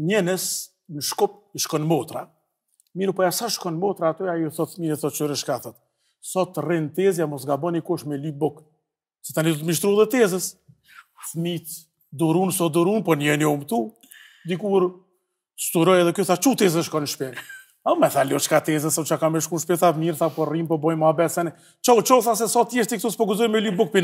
njënës në shkop në shkon motra, miru po jasa shkon motra ato, a ju thot një dhe thot që rëshka, thot, sot rrën tezja, mos nga boni kosh me li bok, se tani du të mishtru dhe tezës, fmit, durun, so durun, po njën jo mëtu, dikur, sturoj edhe kjo, tha që tezës shkon në shperi, a me tha lë çka tezës, sot që ka me shkon shpesat, mirë, tha po rrim, po bojë më abesene, qo, qo, tha se sot jeshti këtu, s'po guzoj me li bok